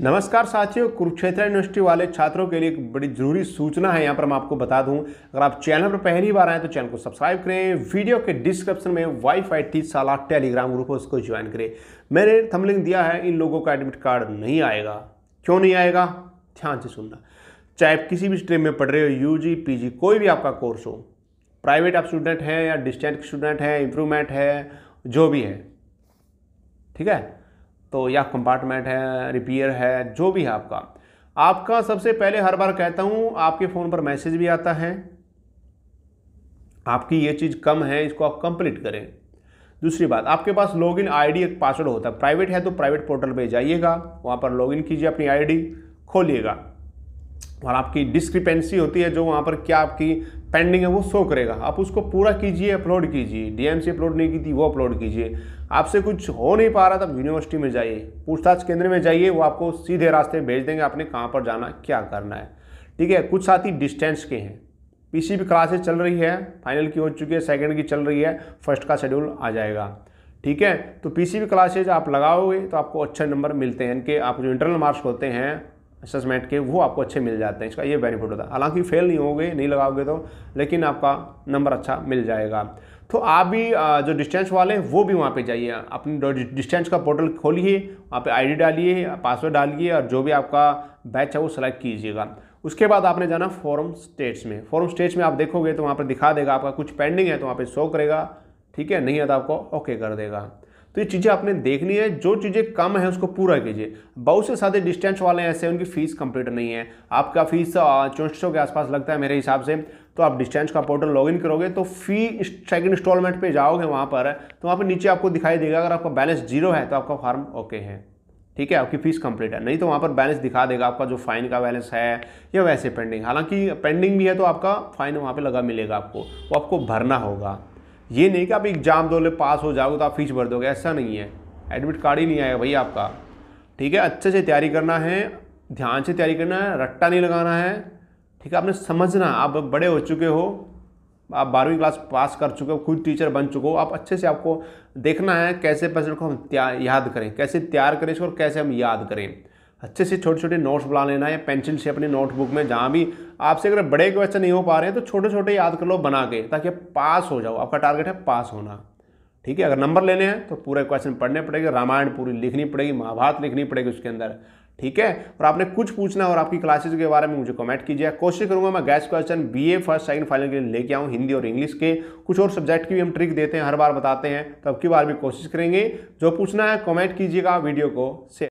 नमस्कार साथियों कुरुक्षेत्र यूनिवर्सिटी वाले छात्रों के लिए एक बड़ी जरूरी सूचना है यहाँ पर मैं आपको बता दूं अगर आप चैनल पर पहली बार आए तो चैनल को सब्सक्राइब करें वीडियो के डिस्क्रिप्शन में वाईफाई तीस साल टेलीग्राम ग्रुप है उसको ज्वाइन करें मैंने थमलिंग दिया है इन लोगों का एडमिट कार्ड नहीं आएगा क्यों नहीं आएगा ध्यान से सुनना चाहे आप किसी भी स्ट्रीम में पढ़ रहे हो यू जी पी जी कोई भी आपका कोर्स हो प्राइवेट आप स्टूडेंट हैं या डिस्टेंट स्टूडेंट हैं इम्प्रूवमेंट है जो भी है ठीक है तो या कंपार्टमेंट है रिपेयर है जो भी है आपका आपका सबसे पहले हर बार कहता हूँ आपके फ़ोन पर मैसेज भी आता है आपकी ये चीज़ कम है इसको आप कंप्लीट करें दूसरी बात आपके पास लॉगिन आईडी एक पासवर्ड होता है प्राइवेट है तो प्राइवेट पोर्टल पे जाइएगा वहाँ पर लॉगिन कीजिए अपनी आईडी खोलिएगा और आपकी डिस्क्रिपेंसी होती है जो वहाँ पर क्या आपकी पेंडिंग है वो शो करेगा आप उसको पूरा कीजिए अपलोड कीजिए डीएमसी अपलोड नहीं की थी वो अपलोड कीजिए आपसे कुछ हो नहीं पा रहा था यूनिवर्सिटी में जाइए पूछताछ केंद्र में जाइए वो आपको सीधे रास्ते भेज देंगे आपने कहाँ पर जाना क्या करना है ठीक है कुछ साथी डिस्टेंस के हैं पी भी क्लासेज चल रही है फाइनल की हो चुकी है सेकेंड की चल रही है फर्स्ट का शेड्यूल आ जाएगा ठीक है तो पी भी क्लासेज आप लगाओगे तो आपको अच्छे नंबर मिलते हैं इनके आप जो इंटरनल मार्क्स होते हैं असेसमेंट के वो आपको अच्छे मिल जाते हैं इसका ये बेनिफिट होता है हालांकि फेल नहीं होगे नहीं लगाओगे तो लेकिन आपका नंबर अच्छा मिल जाएगा तो आप भी जो डिस्टेंस वाले हैं वो भी वहाँ पे जाइए अपने डिस्टेंस का पोर्टल खोलिए वहाँ पे आईडी डालिए पासवर्ड डालिए और जो भी आपका बैच है वो सेलेक्ट कीजिएगा उसके बाद आपने जाना फॉरम स्टेट्स में फॉरम स्टेट्स में आप देखोगे तो वहाँ पर दिखा देगा आपका कुछ पेंडिंग है तो वहाँ पर शो करेगा ठीक है नहीं है तो आपको ओके कर देगा तो ये चीज़ें आपने देखनी है जो चीज़ें कम है उसको पूरा कीजिए बहुत से सारे डिस्टेंस वाले ऐसे हैं उनकी फ़ीस कंप्लीट नहीं है आपका फीस चौंसठ के आसपास लगता है मेरे हिसाब से तो आप डिस्टेंस का पोर्टल लॉगिन करोगे तो फी सेकंड इंस्टॉलमेंट पे जाओगे वहाँ पर तो वहाँ पर नीचे आपको दिखाई देगा अगर आपका बैलेंस जीरो है तो आपका फॉर्म ओके है ठीक है आपकी फीस कंप्लीट है नहीं तो वहाँ पर बैलेंस दिखा देगा आपका जो फाइन का बैलेंस है या वैसे पेंडिंग हालांकि पेंडिंग भी है तो आपका फाइन वहाँ पे लगा मिलेगा आपको वो आपको भरना होगा ये नहीं कि आप एग्ज़ाम दो ले पास हो जाओगे तो आप फीस भर दोगे ऐसा नहीं है एडमिट कार्ड ही नहीं आएगा भैया आपका ठीक है अच्छे से तैयारी करना है ध्यान से तैयारी करना है रट्टा नहीं लगाना है ठीक है आपने समझना आप बड़े हो चुके हो आप बारहवीं क्लास पास कर चुके हो खुद टीचर बन चुके हो आप अच्छे से आपको देखना है कैसे पेशेंट को हम याद करें कैसे तैयार करें इसको और कैसे हम याद करें अच्छे से छोटे छोटे नोट्स बना लेना या पेंसिल से अपनी नोटबुक में जहाँ भी आपसे अगर बड़े क्वेश्चन नहीं हो पा रहे हैं तो छोटे छोटे याद कर लो बना के ताकि पास हो जाओ आपका टारगेट है पास होना ठीक है अगर नंबर लेने हैं तो पूरे क्वेश्चन पढ़ने पड़ेंगे रामायण पूरी लिखनी पड़ेगी महाभारत लिखनी पड़ेगी उसके अंदर ठीक है और आपने कुछ पूछना और आपकी क्लासेज के बारे में मुझे कमेंट कीजिए कोशिश करूँगा मैं guess question B first second final के लिए लेके आऊँ हिंदी और इंग्लिश के कुछ और सब्जेक्ट की भी हम ट्रिक देते हैं हर बार बताते हैं तो अब की बार भी कोशिश करेंगे जो पूछना है कॉमेंट कीजिएगा वीडियो को से